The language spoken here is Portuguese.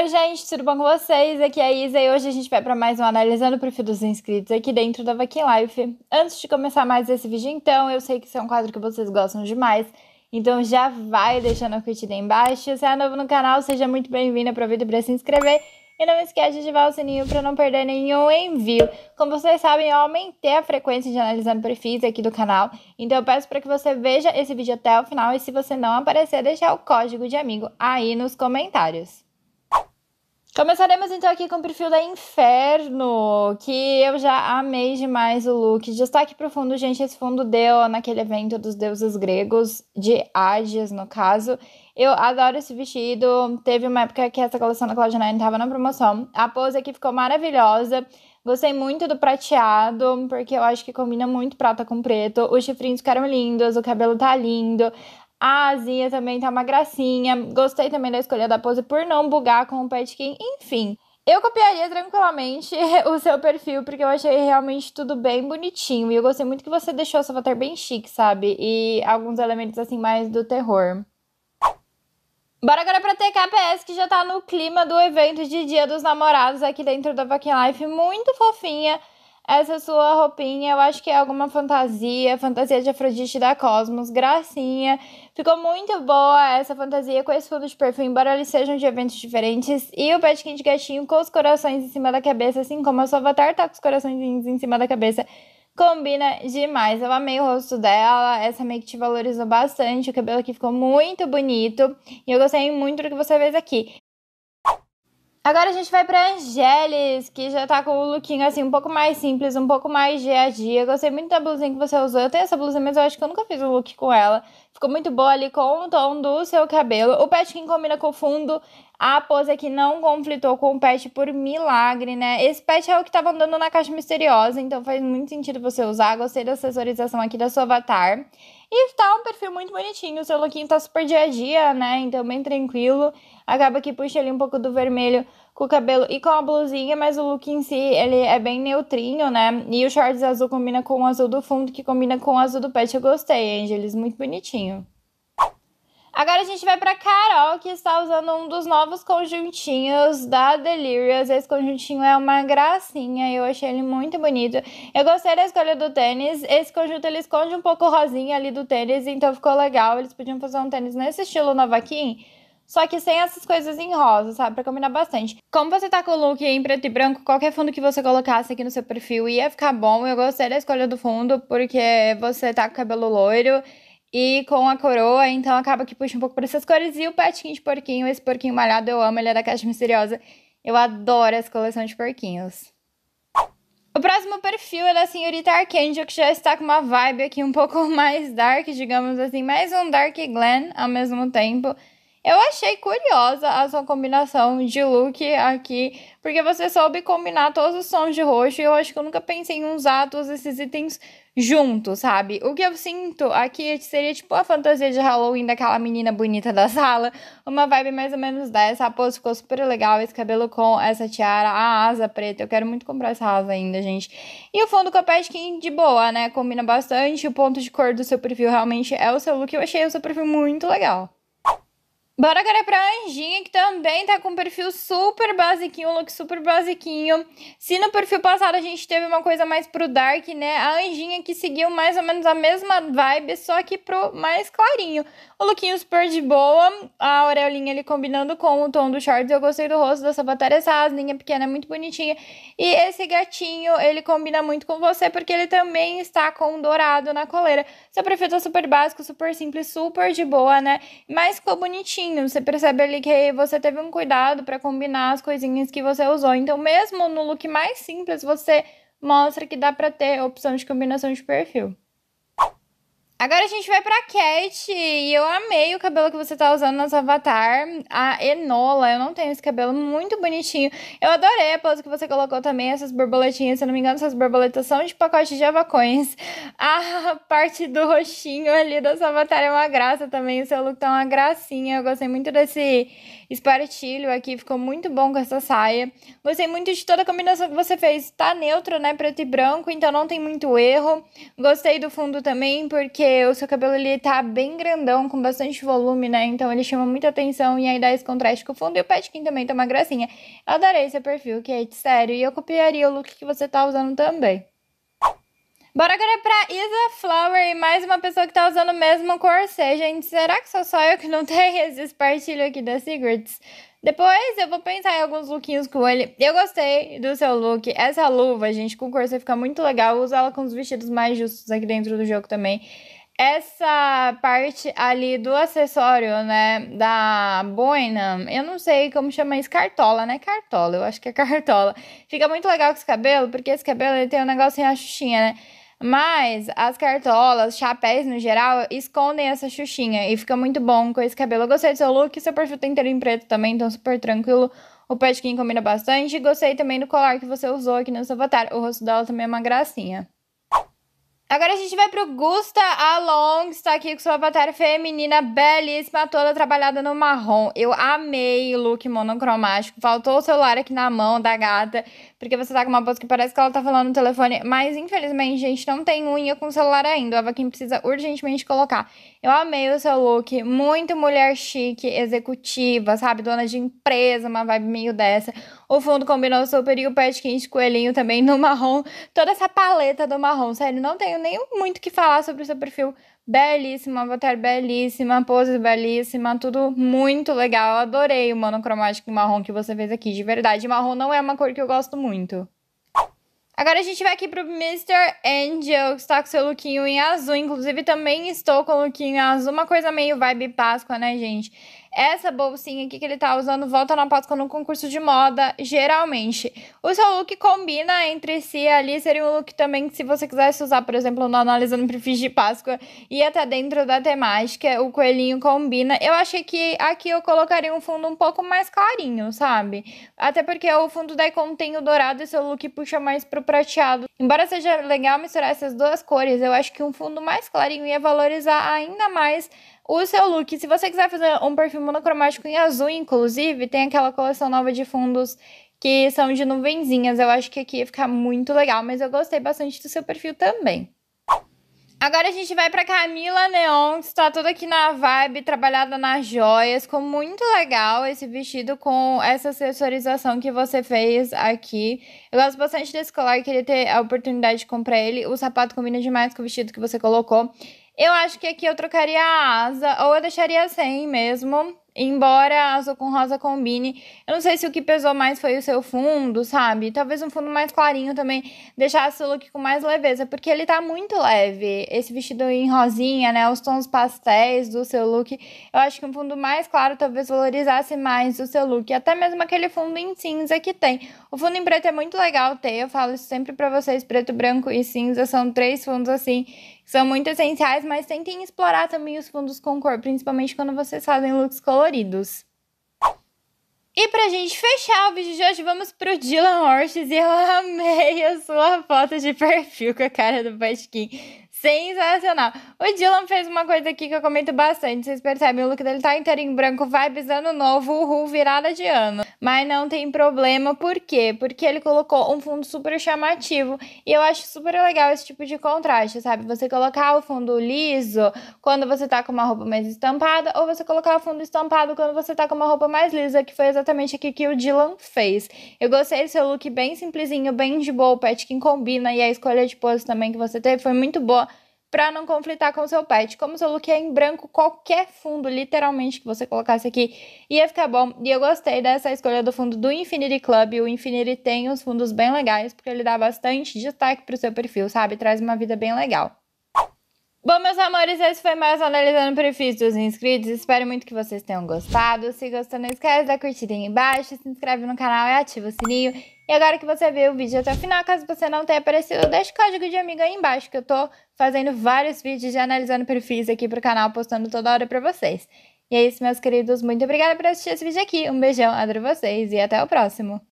Oi, gente, tudo bom com vocês? Aqui é a Isa e hoje a gente vai para mais um Analisando o Perfil dos Inscritos aqui dentro da Vakin Life. Antes de começar mais esse vídeo, então, eu sei que isso é um quadro que vocês gostam demais, então já vai deixando a curtida aí embaixo. Se é novo no canal, seja muito bem-vindo, aproveita para se inscrever e não esquece de ativar o sininho para não perder nenhum envio. Como vocês sabem, eu aumentei a frequência de analisando perfis aqui do canal, então eu peço para que você veja esse vídeo até o final e se você não aparecer, deixar o código de amigo aí nos comentários. Começaremos então aqui com o perfil da Inferno, que eu já amei demais o look. Destaque pro fundo, gente, esse fundo deu naquele evento dos deuses gregos, de Ágias, no caso. Eu adoro esse vestido. Teve uma época que essa coleção da Claudia Nine tava na promoção. A pose aqui ficou maravilhosa. Gostei muito do prateado, porque eu acho que combina muito prata com preto. Os chifrinhos ficaram lindos, o cabelo tá lindo. A asinha também tá uma gracinha. Gostei também da escolha da pose por não bugar com o Petkin. Enfim, eu copiaria tranquilamente o seu perfil, porque eu achei realmente tudo bem bonitinho. E eu gostei muito que você deixou esse avatar bem chique, sabe? E alguns elementos assim mais do terror. Bora agora pra TKPS, que já tá no clima do evento de Dia dos Namorados aqui dentro da Vakin Life. Muito fofinha. Essa sua roupinha, eu acho que é alguma fantasia, fantasia de Afrodite da Cosmos, gracinha. Ficou muito boa essa fantasia com esse fundo de perfume, embora eles sejam de eventos diferentes. E o petkin de gatinho com os corações em cima da cabeça, assim como a sua avatar tá com os corações em cima da cabeça. Combina demais. Eu amei o rosto dela. Essa make te valorizou bastante. O cabelo aqui ficou muito bonito. E eu gostei muito do que você fez aqui. Agora a gente vai pra Angeles, que já tá com o lookinho assim um pouco mais simples, um pouco mais dia a dia. Eu gostei muito da blusinha que você usou. Eu tenho essa blusa, mas eu acho que eu nunca fiz um look com ela. Ficou muito boa ali com o tom do seu cabelo. O que combina com o fundo. A pose aqui não conflitou com o patch por milagre, né? Esse patch é o que tava andando na caixa misteriosa, então faz muito sentido você usar. Gostei da acessorização aqui da sua avatar. E tá um perfil muito bonitinho, o seu lookinho tá super dia a dia, né? Então bem tranquilo. Acaba que puxa ali um pouco do vermelho com o cabelo e com a blusinha, mas o look em si, ele é bem neutrinho, né? E o shorts azul combina com o azul do fundo, que combina com o azul do pet. Eu gostei, Angeles, muito bonitinho. Agora a gente vai para Carol, que está usando um dos novos conjuntinhos da Delirious. Esse conjuntinho é uma gracinha, eu achei ele muito bonito. Eu gostei da escolha do tênis. Esse conjunto ele esconde um pouco o rosinha ali do tênis, então ficou legal. Eles podiam fazer um tênis nesse estilo Novaquim só que sem essas coisas em rosa, sabe? Pra combinar bastante. Como você tá com o look em preto e branco, qualquer fundo que você colocasse aqui no seu perfil ia ficar bom. Eu gostei da escolha do fundo, porque você tá com cabelo loiro e com a coroa, então acaba que puxa um pouco pra essas cores. E o petinho de porquinho, esse porquinho malhado, eu amo, ele é da Caixa Misteriosa. Eu adoro essa coleção de porquinhos. O próximo perfil é da senhorita Archangel, que já está com uma vibe aqui um pouco mais dark, digamos assim, mais um dark glam ao mesmo tempo. Eu achei curiosa a sua combinação de look aqui, porque você soube combinar todos os tons de roxo e eu acho que eu nunca pensei em usar todos esses itens juntos, sabe? O que eu sinto aqui é seria tipo a fantasia de Halloween daquela menina bonita da sala, uma vibe mais ou menos dessa. A pose ficou super legal, esse cabelo com essa tiara, a asa preta. Eu quero muito comprar essa asa ainda, gente. E o fundo a que de boa, né? Combina bastante. O ponto de cor do seu perfil realmente é o seu look. Eu achei o seu perfil muito legal. Bora agora é pra Anjinha, que também tá com um perfil super basiquinho, um look super basiquinho. Se no perfil passado a gente teve uma coisa mais pro dark, né? A Anjinha que seguiu mais ou menos a mesma vibe, só que pro mais clarinho. O lookinho super de boa, a aureolinha ali combinando com o tom do shorts. Eu gostei do rosto da sapatária, essa asninha pequena é muito bonitinha. E esse gatinho, ele combina muito com você, porque ele também está com um dourado na coleira. Seu perfil tá super básico, super simples, super de boa, né? Mas ficou bonitinho você percebe ali que você teve um cuidado para combinar as coisinhas que você usou. Então, mesmo no look mais simples, você mostra que dá para ter opção de combinação de perfil. Agora a gente vai pra Cat. E eu amei o cabelo que você tá usando no seu avatar. A Enola, eu não tenho esse cabelo, muito bonitinho. Eu adorei a pose que você colocou também, essas borboletinhas. Se eu não me engano, essas borboletas são de pacote de avacões. A parte do roxinho ali do avatar é uma graça também. O seu look tá uma gracinha. Eu gostei muito desse espartilho aqui, ficou muito bom com essa saia. Gostei muito de toda a combinação que você fez. Tá neutro, né? Preto e branco, então não tem muito erro. Gostei do fundo também, porque o seu cabelo ele tá bem grandão, com bastante volume, né? Então ele chama muita atenção e aí dá esse contraste com o fundo. E o petkin também tá uma gracinha. adorei seu perfil, Kate, sério. E eu copiaria o look que você tá usando também. Bora agora pra Isa Flower e mais uma pessoa que tá usando o mesmo corset, gente. Será que sou só eu que não tenho esses partilhos aqui da Secrets? Depois eu vou pensar em alguns lookinhos com ele. Eu gostei do seu look. Essa luva, gente, com corset fica muito legal. Usa ela com os vestidos mais justos aqui dentro do jogo também essa parte ali do acessório, né, da boina, eu não sei como chama isso, cartola, né, cartola, eu acho que é cartola. Fica muito legal com esse cabelo, porque esse cabelo ele tem um negocinho, a xuxinha, né, mas as cartolas, chapéus no geral, escondem essa xuxinha e fica muito bom com esse cabelo. Eu gostei do seu look, seu perfil tá inteiro em preto também, então super tranquilo. O petkin combina bastante. Gostei também do colar que você usou aqui no seu avatar. O rosto dela também é uma gracinha. Agora a gente vai pro Gusta Along, está aqui com sua avatar feminina belíssima, toda trabalhada no marrom. Eu amei o look monocromático. Faltou o celular aqui na mão da gata, porque você tá com uma bolsa que parece que ela tá falando no telefone. Mas infelizmente, gente, não tem unha com celular ainda. O quem precisa urgentemente colocar. Eu amei o seu look, muito mulher chique, executiva, sabe? Dona de empresa, uma vibe meio dessa. O fundo combinou super e o quente coelhinho também no marrom. Toda essa paleta do marrom. Sério, não tenho nem muito que falar sobre o seu perfil. Belíssima, avatar belíssima, pose belíssima, tudo muito legal. Eu adorei o monocromático marrom que você fez aqui, de verdade. Marrom não é uma cor que eu gosto muito. Agora a gente vai aqui pro Mr. Angel, que está com seu lookinho em azul. Inclusive, também estou com o lookinho em azul. Uma coisa meio vibe Páscoa, né, gente? Essa bolsinha aqui que ele tá usando volta na Páscoa no concurso de moda, geralmente. O seu look combina entre si ali, seria um look também que se você quisesse usar, por exemplo, no Analisando Perfis de Páscoa, ia até dentro da temática, o coelhinho combina. Eu achei que aqui eu colocaria um fundo um pouco mais clarinho, sabe? Até porque o fundo daí contém o dourado e seu look puxa mais pro prateado. Embora seja legal misturar essas duas cores, eu acho que um fundo mais clarinho ia valorizar ainda mais o seu look. Se você quiser fazer um perfil monocromático em azul, inclusive, tem aquela coleção nova de fundos que são de nuvenzinhas. Eu acho que aqui ia ficar muito legal, mas eu gostei bastante do seu perfil também. Agora a gente vai para Camila Neon, que está toda aqui na vibe, trabalhada nas joias. Ficou muito legal esse vestido com essa acessorização que você fez aqui. Eu gosto bastante desse colar, queria ter a oportunidade de comprar ele. O sapato combina demais com o vestido que você colocou. Eu acho que aqui eu trocaria a asa, ou eu deixaria sem mesmo. Embora azul com rosa combine, eu não sei se o que pesou mais foi o seu fundo, sabe? Talvez um fundo mais clarinho também deixasse o look com mais leveza, porque ele tá muito leve. Esse vestido em rosinha, né? Os tons pastéis do seu look. Eu acho que um fundo mais claro talvez valorizasse mais o seu look. Até mesmo aquele fundo em cinza que tem. O fundo em preto é muito legal ter, eu falo isso sempre pra vocês: preto, branco e cinza são três fundos assim são muito essenciais, mas tentem explorar também os fundos com cor, principalmente quando vocês fazem looks coloridos. E pra gente fechar o vídeo de hoje, vamos pro Dylan Horses. E eu amei a sua foto de perfil com a cara do Pasquim. Sensacional. O Dylan fez uma coisa aqui que eu comento bastante. Vocês percebem, o look dele tá inteirinho branco, vibes ano novo, uhul, virada de ano. Mas não tem problema, por quê? Porque ele colocou um fundo super chamativo. E eu acho super legal esse tipo de contraste, sabe? Você colocar o fundo liso quando você tá com uma roupa mais estampada, ou você colocar o fundo estampado quando você tá com uma roupa mais lisa, que foi exatamente aqui que o Dylan fez. Eu gostei desse look bem simplesinho, bem de boa, o pet que combina, e a escolha de pose também que você teve foi muito boa para não conflitar com o seu pet. Como seu look é em branco, qualquer fundo, literalmente, que você colocasse aqui, ia ficar bom. E eu gostei dessa escolha do fundo do Infinity Club. O Infinity tem uns fundos bem legais, porque ele dá bastante destaque pro seu perfil, sabe? Traz uma vida bem legal. Bom, meus amores, esse foi mais um Analisando Perfis dos Inscritos. Espero muito que vocês tenham gostado. Se gostou, não esquece da curtida aí embaixo, se inscreve no canal e ativa o sininho. E agora que você viu o vídeo até o final, caso você não tenha aparecido, deixa o código de amigo aí embaixo, que eu tô fazendo vários vídeos já analisando perfis aqui pro canal, postando toda hora pra vocês. E é isso, meus queridos. Muito obrigada por assistir esse vídeo aqui. Um beijão, adoro vocês e até o próximo.